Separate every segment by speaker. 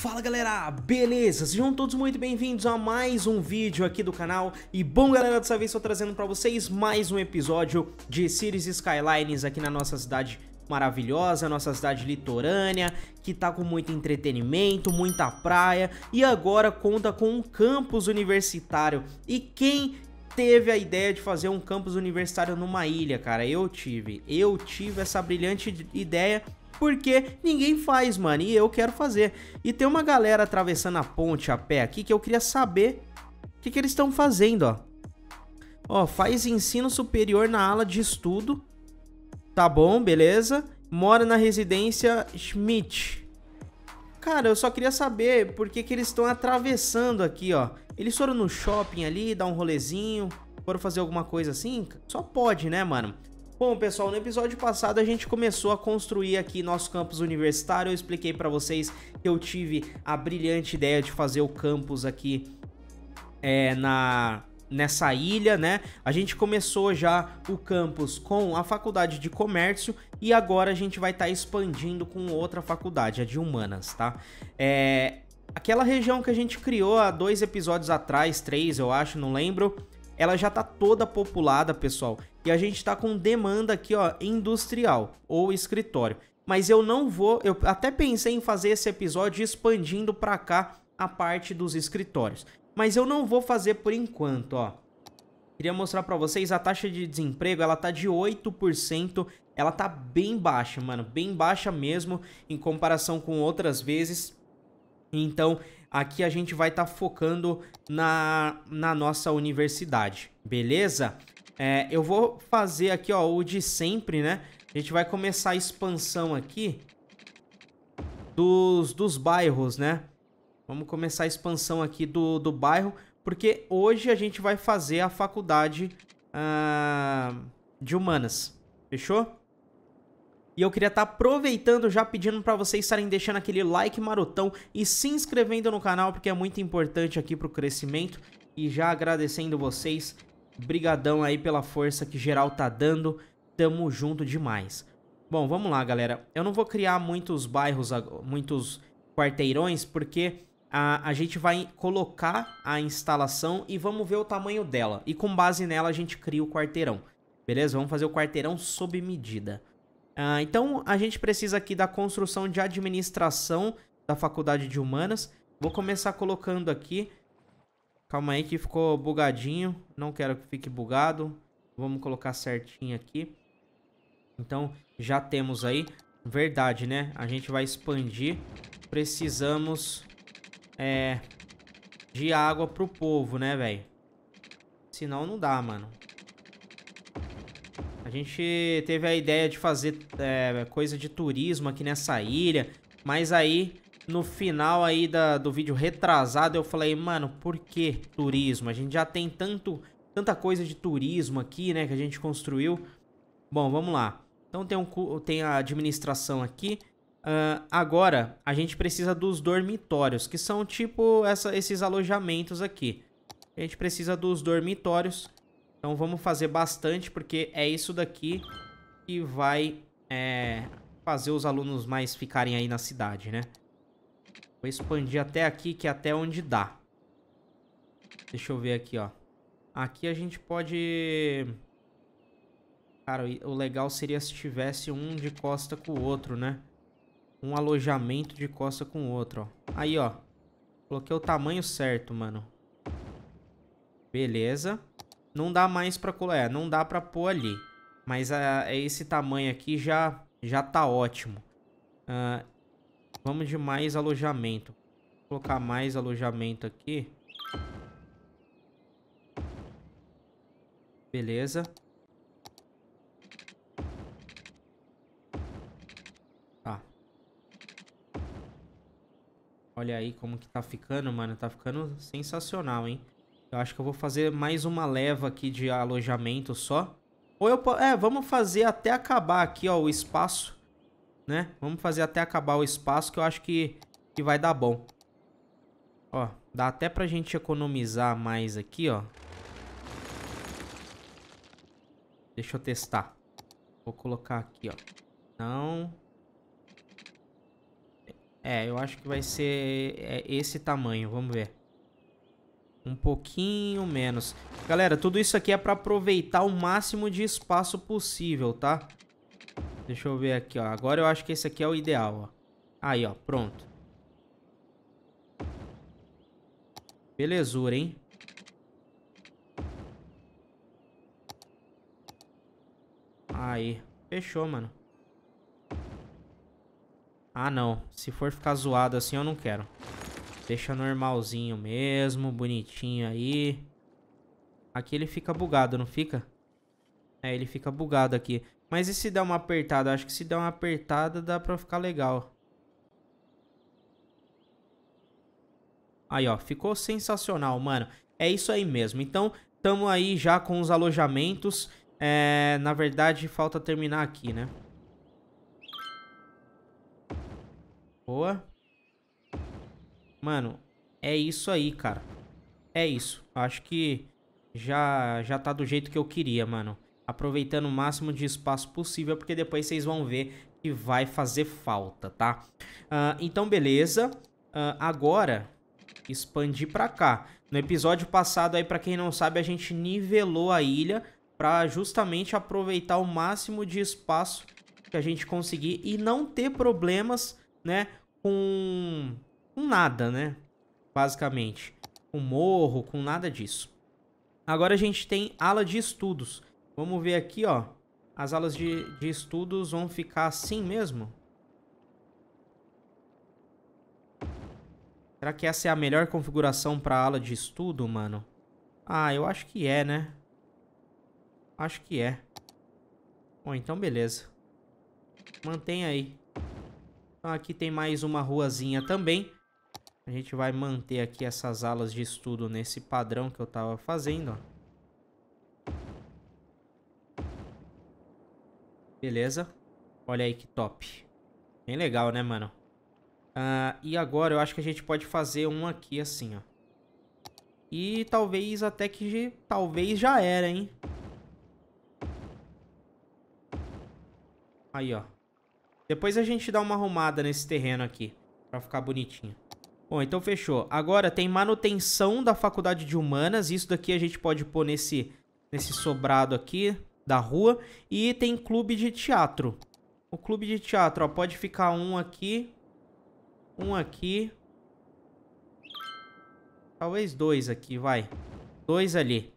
Speaker 1: Fala galera, beleza? Sejam todos muito bem-vindos a mais um vídeo aqui do canal E bom galera, dessa vez estou trazendo para vocês mais um episódio de Cities Skylines aqui na nossa cidade maravilhosa, nossa cidade litorânea, que tá com muito entretenimento, muita praia E agora conta com um campus universitário E quem teve a ideia de fazer um campus universitário numa ilha, cara? Eu tive, eu tive essa brilhante ideia porque ninguém faz, mano, e eu quero fazer. E tem uma galera atravessando a ponte a pé aqui que eu queria saber o que, que eles estão fazendo, ó. Ó, faz ensino superior na ala de estudo. Tá bom, beleza. Mora na residência Schmidt. Cara, eu só queria saber por que, que eles estão atravessando aqui, ó. Eles foram no shopping ali, dar um rolezinho, foram fazer alguma coisa assim? Só pode, né, mano? Bom, pessoal, no episódio passado a gente começou a construir aqui nosso campus universitário. Eu expliquei para vocês que eu tive a brilhante ideia de fazer o campus aqui é, na nessa ilha, né? A gente começou já o campus com a faculdade de comércio e agora a gente vai estar tá expandindo com outra faculdade, a de humanas, tá? É, aquela região que a gente criou há dois episódios atrás, três, eu acho, não lembro ela já tá toda populada, pessoal. E a gente tá com demanda aqui, ó, industrial ou escritório. Mas eu não vou, eu até pensei em fazer esse episódio expandindo para cá a parte dos escritórios. Mas eu não vou fazer por enquanto, ó. Queria mostrar para vocês a taxa de desemprego, ela tá de 8%, ela tá bem baixa, mano, bem baixa mesmo em comparação com outras vezes. Então, aqui a gente vai estar tá focando na, na nossa universidade, beleza? É, eu vou fazer aqui, ó, o de sempre, né? A gente vai começar a expansão aqui dos, dos bairros, né? Vamos começar a expansão aqui do, do bairro, porque hoje a gente vai fazer a faculdade uh, de humanas, fechou? E eu queria estar tá aproveitando já pedindo para vocês estarem deixando aquele like marotão e se inscrevendo no canal, porque é muito importante aqui para o crescimento. E já agradecendo vocês, brigadão aí pela força que geral tá dando, tamo junto demais. Bom, vamos lá, galera. Eu não vou criar muitos bairros, muitos quarteirões, porque a, a gente vai colocar a instalação e vamos ver o tamanho dela. E com base nela a gente cria o quarteirão, beleza? Vamos fazer o quarteirão sob medida. Ah, então a gente precisa aqui da construção de administração da Faculdade de Humanas. Vou começar colocando aqui. Calma aí que ficou bugadinho. Não quero que fique bugado. Vamos colocar certinho aqui. Então já temos aí. Verdade, né? A gente vai expandir. Precisamos é, de água pro povo, né, velho? Senão não dá, mano. A gente teve a ideia de fazer é, coisa de turismo aqui nessa ilha, mas aí no final aí da, do vídeo retrasado eu falei, mano, por que turismo? A gente já tem tanto, tanta coisa de turismo aqui, né, que a gente construiu. Bom, vamos lá. Então tem, um, tem a administração aqui. Uh, agora, a gente precisa dos dormitórios, que são tipo essa, esses alojamentos aqui. A gente precisa dos dormitórios então vamos fazer bastante, porque é isso daqui que vai é, fazer os alunos mais ficarem aí na cidade, né? Vou expandir até aqui, que é até onde dá. Deixa eu ver aqui, ó. Aqui a gente pode... Cara, o legal seria se tivesse um de costa com o outro, né? Um alojamento de costa com o outro, ó. Aí, ó. Coloquei o tamanho certo, mano. Beleza. Não dá mais pra colar, é, não dá pra pôr ali. Mas a, é esse tamanho aqui já, já tá ótimo. Uh, vamos de mais alojamento. Vou colocar mais alojamento aqui. Beleza. Tá. Olha aí como que tá ficando, mano. Tá ficando sensacional, hein? Eu acho que eu vou fazer mais uma leva aqui de alojamento só. Ou eu... É, vamos fazer até acabar aqui, ó, o espaço. Né? Vamos fazer até acabar o espaço que eu acho que, que vai dar bom. Ó, dá até pra gente economizar mais aqui, ó. Deixa eu testar. Vou colocar aqui, ó. Não. É, eu acho que vai ser é, esse tamanho. Vamos ver. Um pouquinho menos. Galera, tudo isso aqui é pra aproveitar o máximo de espaço possível, tá? Deixa eu ver aqui, ó. Agora eu acho que esse aqui é o ideal, ó. Aí, ó. Pronto. Belezura, hein? Aí. Fechou, mano. Ah, não. Se for ficar zoado assim, eu não quero. Deixa normalzinho mesmo, bonitinho aí. Aqui ele fica bugado, não fica? É, ele fica bugado aqui. Mas e se der uma apertada? Acho que se der uma apertada dá pra ficar legal. Aí, ó. Ficou sensacional, mano. É isso aí mesmo. Então, tamo aí já com os alojamentos. É, na verdade, falta terminar aqui, né? Boa. Mano, é isso aí, cara. É isso. Acho que já, já tá do jeito que eu queria, mano. Aproveitando o máximo de espaço possível, porque depois vocês vão ver que vai fazer falta, tá? Uh, então, beleza. Uh, agora, expandir pra cá. No episódio passado aí, pra quem não sabe, a gente nivelou a ilha pra justamente aproveitar o máximo de espaço que a gente conseguir e não ter problemas, né, com com nada, né? Basicamente. Com morro, com nada disso. Agora a gente tem ala de estudos. Vamos ver aqui, ó. As alas de, de estudos vão ficar assim mesmo? Será que essa é a melhor configuração para ala de estudo, mano? Ah, eu acho que é, né? Acho que é. Bom, então beleza. Mantém aí. Então aqui tem mais uma ruazinha também. A gente vai manter aqui essas alas de estudo nesse padrão que eu estava fazendo, ó. Beleza. Olha aí que top. Bem legal, né, mano? Uh, e agora eu acho que a gente pode fazer um aqui assim, ó. E talvez até que... Talvez já era, hein? Aí, ó. Depois a gente dá uma arrumada nesse terreno aqui. Pra ficar bonitinho. Bom, então fechou. Agora tem manutenção da faculdade de humanas. Isso daqui a gente pode pôr nesse, nesse sobrado aqui da rua. E tem clube de teatro. O clube de teatro, ó, pode ficar um aqui. Um aqui. Talvez dois aqui, vai. Dois ali.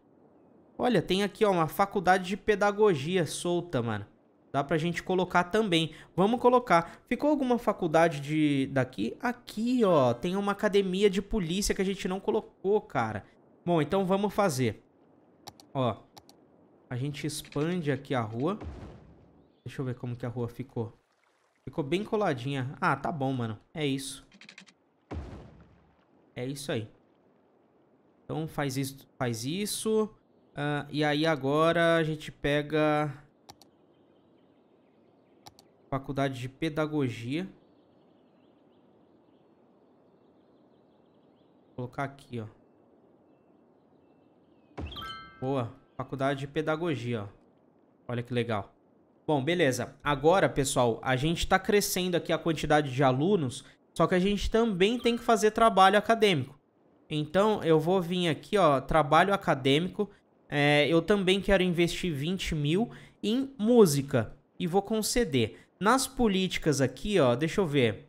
Speaker 1: Olha, tem aqui, ó, uma faculdade de pedagogia solta, mano. Dá pra gente colocar também. Vamos colocar. Ficou alguma faculdade de daqui? Aqui, ó, tem uma academia de polícia que a gente não colocou, cara. Bom, então vamos fazer. Ó, a gente expande aqui a rua. Deixa eu ver como que a rua ficou. Ficou bem coladinha. Ah, tá bom, mano. É isso. É isso aí. Então faz isso, faz isso. Uh, e aí agora a gente pega Faculdade de Pedagogia. Vou colocar aqui, ó. Boa. Faculdade de Pedagogia, ó. Olha que legal. Bom, beleza. Agora, pessoal, a gente está crescendo aqui a quantidade de alunos, só que a gente também tem que fazer trabalho acadêmico. Então, eu vou vir aqui, ó, trabalho acadêmico. É, eu também quero investir 20 mil em música e vou conceder. Nas políticas aqui, ó, deixa eu ver.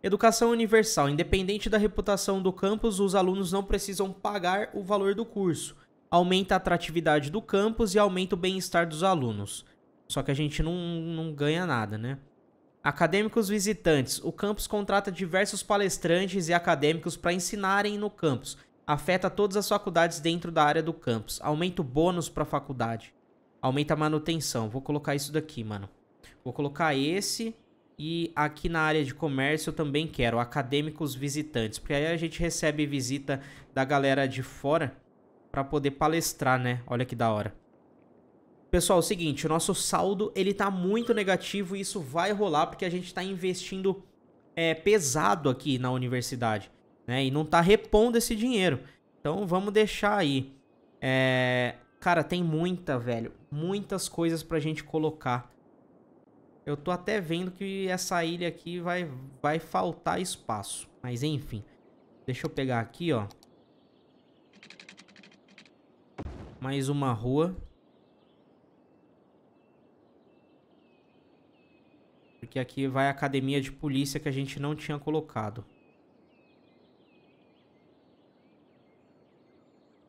Speaker 1: Educação universal, independente da reputação do campus, os alunos não precisam pagar o valor do curso. Aumenta a atratividade do campus e aumenta o bem-estar dos alunos. Só que a gente não, não ganha nada, né? Acadêmicos visitantes. O campus contrata diversos palestrantes e acadêmicos para ensinarem no campus. Afeta todas as faculdades dentro da área do campus. Aumenta o bônus para a faculdade. Aumenta a manutenção. Vou colocar isso daqui, mano. Vou colocar esse e aqui na área de comércio eu também quero acadêmicos visitantes, porque aí a gente recebe visita da galera de fora para poder palestrar, né? Olha que da hora. Pessoal, é o seguinte, o nosso saldo ele tá muito negativo e isso vai rolar porque a gente está investindo é, pesado aqui na universidade, né? E não tá repondo esse dinheiro. Então vamos deixar aí. É... Cara, tem muita, velho, muitas coisas pra gente colocar eu tô até vendo que essa ilha aqui vai, vai faltar espaço. Mas enfim. Deixa eu pegar aqui, ó. Mais uma rua. Porque aqui vai a academia de polícia que a gente não tinha colocado.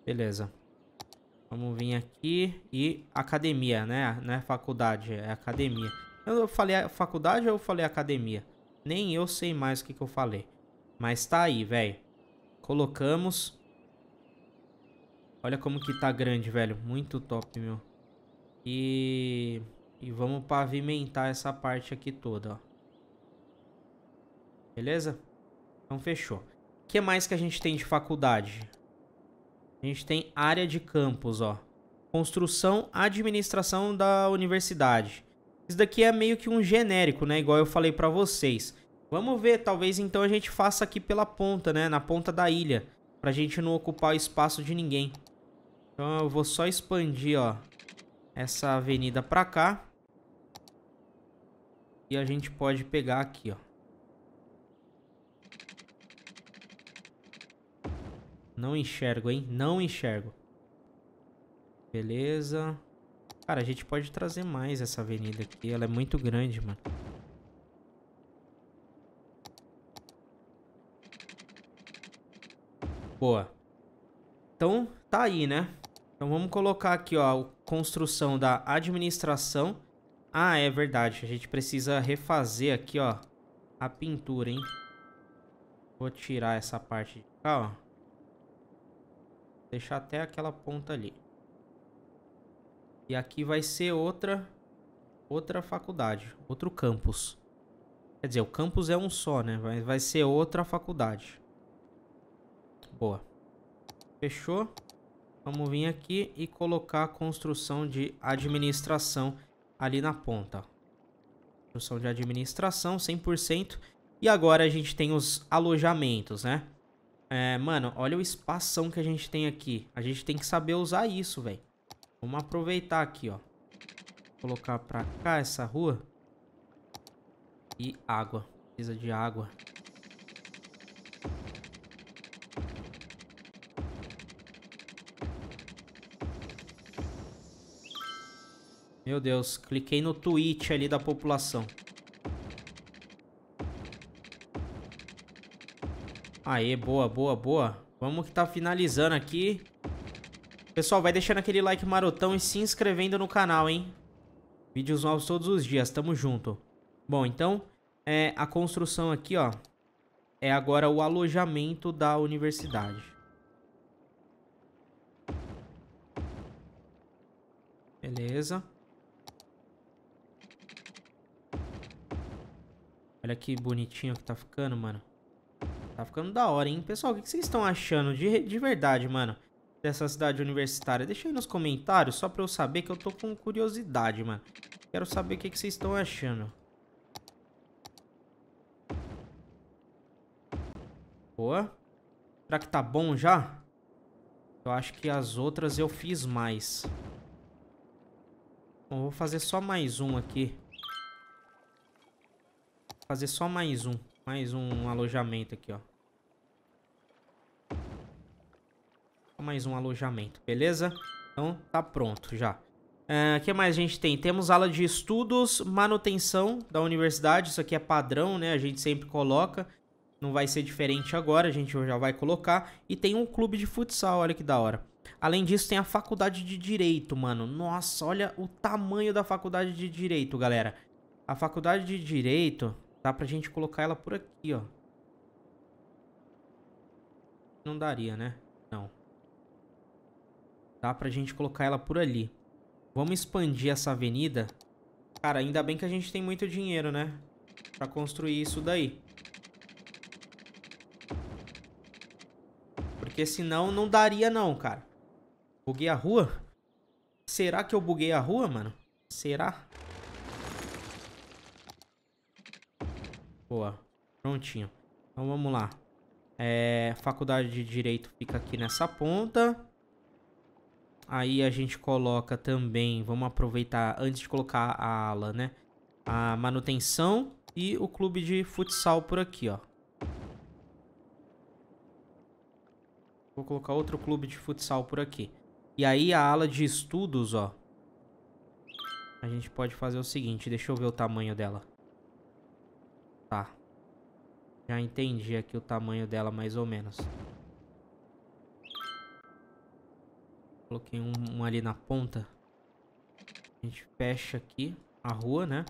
Speaker 1: Beleza. Vamos vir aqui e academia, né? Não é faculdade, é academia. Eu falei faculdade ou eu falei academia? Nem eu sei mais o que, que eu falei. Mas tá aí, velho. Colocamos. Olha como que tá grande, velho. Muito top, meu. E... E vamos pavimentar essa parte aqui toda, ó. Beleza? Então fechou. O que mais que a gente tem de faculdade? A gente tem área de campus, ó. Construção, administração da universidade. Isso daqui é meio que um genérico, né? Igual eu falei para vocês. Vamos ver, talvez então a gente faça aqui pela ponta, né? Na ponta da ilha. Pra gente não ocupar o espaço de ninguém. Então eu vou só expandir, ó. Essa avenida pra cá. E a gente pode pegar aqui, ó. Não enxergo, hein? Não enxergo. Beleza. Cara, a gente pode trazer mais essa avenida aqui. Ela é muito grande, mano. Boa. Então, tá aí, né? Então vamos colocar aqui, ó, a construção da administração. Ah, é verdade. A gente precisa refazer aqui, ó, a pintura, hein? Vou tirar essa parte de cá, ó. Deixar até aquela ponta ali. E aqui vai ser outra outra faculdade, outro campus. Quer dizer, o campus é um só, né? Vai, vai ser outra faculdade. Boa. Fechou? Vamos vir aqui e colocar a construção de administração ali na ponta. Construção de administração, 100%. E agora a gente tem os alojamentos, né? É, mano, olha o espação que a gente tem aqui. A gente tem que saber usar isso, velho. Vamos aproveitar aqui, ó. Colocar pra cá essa rua. E água. Precisa de água. Meu Deus, cliquei no tweet ali da população. Aê, boa, boa, boa. Vamos que tá finalizando aqui. Pessoal, vai deixando aquele like marotão e se inscrevendo no canal, hein? Vídeos novos todos os dias, tamo junto. Bom, então, é, a construção aqui, ó, é agora o alojamento da universidade. Beleza. Olha que bonitinho que tá ficando, mano. Tá ficando da hora, hein? Pessoal, o que vocês estão achando? De, de verdade, mano dessa cidade universitária? Deixa aí nos comentários, só pra eu saber que eu tô com curiosidade, mano. Quero saber o que, que vocês estão achando. Boa. Será que tá bom já? Eu acho que as outras eu fiz mais. Bom, vou fazer só mais um aqui. Vou fazer só mais um. Mais um alojamento aqui, ó. com mais um alojamento, beleza? Então tá pronto já. O é, uh, que mais a gente tem? Temos ala de estudos, manutenção da universidade. Isso aqui é padrão, né? A gente sempre coloca. Não vai ser diferente agora, a gente já vai colocar. E tem um clube de futsal, olha que da hora. Além disso, tem a faculdade de direito, mano. Nossa, olha o tamanho da faculdade de direito, galera. A faculdade de direito, dá pra gente colocar ela por aqui, ó. Não daria, né? Não. Dá tá? pra gente colocar ela por ali. Vamos expandir essa avenida. Cara, ainda bem que a gente tem muito dinheiro, né? Pra construir isso daí. Porque senão não daria não, cara. Buguei a rua? Será que eu buguei a rua, mano? Será? Boa. Prontinho. Então vamos lá. É, faculdade de Direito fica aqui nessa ponta. Aí a gente coloca também, vamos aproveitar antes de colocar a ala, né? A manutenção e o clube de futsal por aqui, ó. Vou colocar outro clube de futsal por aqui. E aí a ala de estudos, ó. A gente pode fazer o seguinte, deixa eu ver o tamanho dela. Tá. Já entendi aqui o tamanho dela mais ou menos. Coloquei um, um ali na ponta. A gente fecha aqui a rua, né?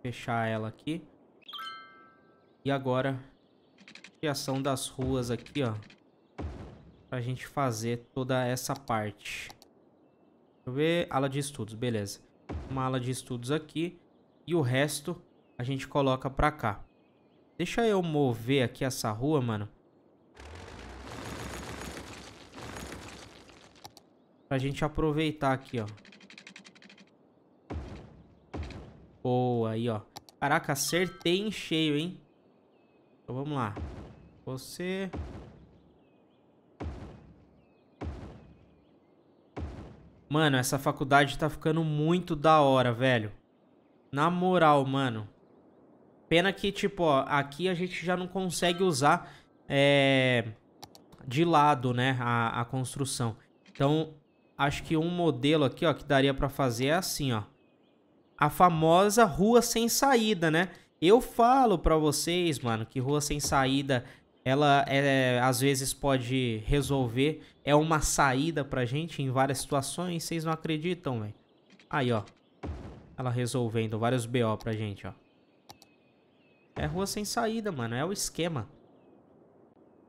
Speaker 1: Fechar ela aqui. E agora, criação das ruas aqui, ó. Pra gente fazer toda essa parte. Deixa eu ver. Ala de estudos, beleza. Uma ala de estudos aqui. E o resto a gente coloca pra cá. Deixa eu mover aqui essa rua, mano. Pra gente aproveitar aqui, ó. Boa, aí, ó. Caraca, acertei em cheio, hein? Então vamos lá. Você... Mano, essa faculdade tá ficando muito da hora, velho. Na moral, mano. Pena que, tipo, ó, aqui a gente já não consegue usar é, de lado, né, a, a construção. Então, acho que um modelo aqui, ó, que daria para fazer é assim, ó. A famosa rua sem saída, né? Eu falo para vocês, mano, que rua sem saída ela é, às vezes pode resolver, é uma saída pra gente em várias situações, vocês não acreditam, velho. Aí, ó. Ela resolvendo vários BO pra gente, ó. É rua sem saída, mano, é o esquema.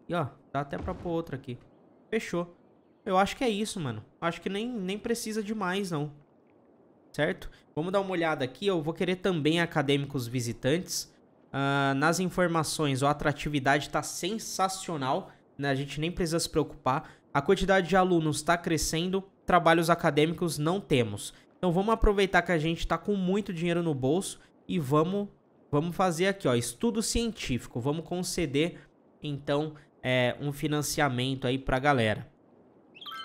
Speaker 1: E ó, dá até pra pôr outra aqui. Fechou eu acho que é isso, mano. Acho que nem, nem precisa de mais, não. Certo? Vamos dar uma olhada aqui. Eu vou querer também acadêmicos visitantes. Uh, nas informações, a atratividade está sensacional. Né? A gente nem precisa se preocupar. A quantidade de alunos está crescendo. Trabalhos acadêmicos não temos. Então vamos aproveitar que a gente está com muito dinheiro no bolso e vamos, vamos fazer aqui, ó, estudo científico. Vamos conceder, então, é, um financiamento aí para a galera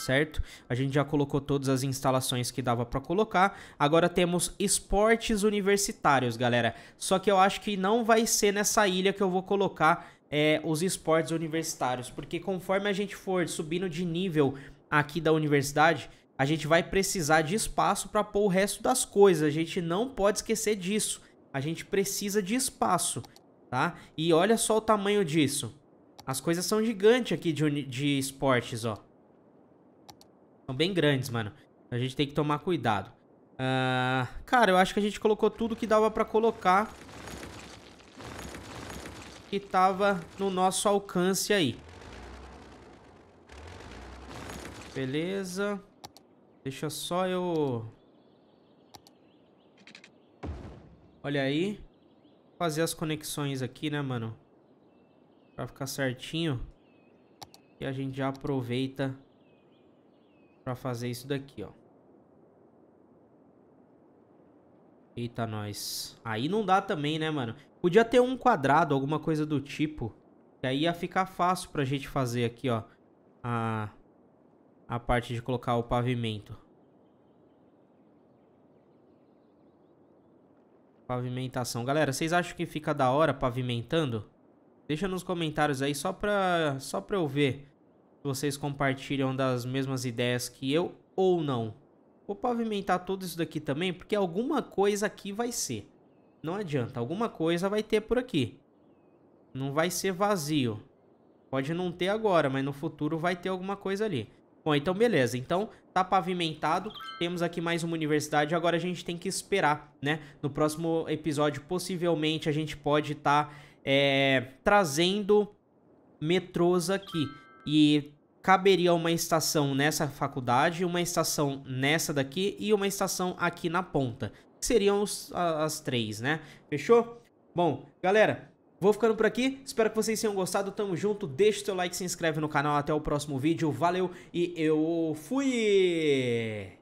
Speaker 1: certo? A gente já colocou todas as instalações que dava para colocar. Agora temos esportes universitários, galera. Só que eu acho que não vai ser nessa ilha que eu vou colocar é, os esportes universitários, porque conforme a gente for subindo de nível aqui da universidade, a gente vai precisar de espaço para pôr o resto das coisas. A gente não pode esquecer disso. A gente precisa de espaço, tá? E olha só o tamanho disso. As coisas são gigantes aqui de, de esportes, ó. São bem grandes, mano. A gente tem que tomar cuidado. Uh, cara, eu acho que a gente colocou tudo que dava pra colocar. Que tava no nosso alcance aí. Beleza. Deixa só eu... Olha aí. Fazer as conexões aqui, né, mano? Pra ficar certinho. E a gente já aproveita para fazer isso daqui, ó. Eita, nós. Aí não dá também, né, mano? Podia ter um quadrado, alguma coisa do tipo. Que aí ia ficar fácil pra gente fazer aqui, ó. A, a parte de colocar o pavimento. Pavimentação. Galera, vocês acham que fica da hora pavimentando? Deixa nos comentários aí só pra, só pra eu ver vocês compartilham das mesmas ideias que eu ou não. Vou pavimentar tudo isso daqui também, porque alguma coisa aqui vai ser. Não adianta, alguma coisa vai ter por aqui. Não vai ser vazio. Pode não ter agora, mas no futuro vai ter alguma coisa ali. Bom, então beleza. Então tá pavimentado. Temos aqui mais uma universidade. Agora a gente tem que esperar, né? No próximo episódio, possivelmente, a gente pode estar tá, é, trazendo metrôs aqui. E caberia uma estação nessa faculdade, uma estação nessa daqui e uma estação aqui na ponta. Seriam os, as três, né? Fechou? Bom, galera, vou ficando por aqui. Espero que vocês tenham gostado. Tamo junto. Deixa o seu like, se inscreve no canal. Até o próximo vídeo. Valeu e eu fui!